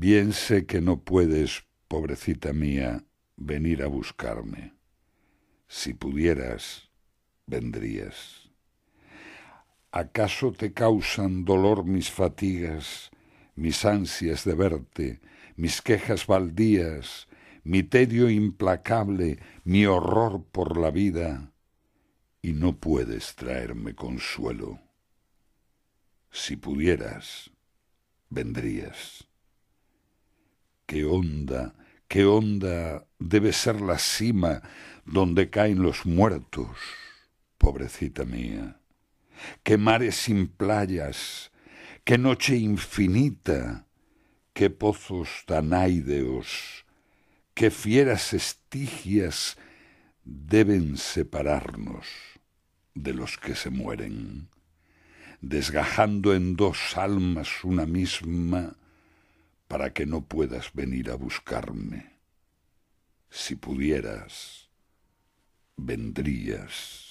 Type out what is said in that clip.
Bien sé que no puedes, pobrecita mía, venir a buscarme. Si pudieras, vendrías. ¿Acaso te causan dolor mis fatigas, mis ansias de verte, mis quejas baldías, mi tedio implacable, mi horror por la vida? Y no puedes traerme consuelo. Si pudieras, vendrías. Qué onda, qué onda debe ser la cima donde caen los muertos, pobrecita mía. Qué mares sin playas, qué noche infinita, qué pozos tan qué fieras estigias deben separarnos de los que se mueren, desgajando en dos almas una misma, para que no puedas venir a buscarme. Si pudieras, vendrías.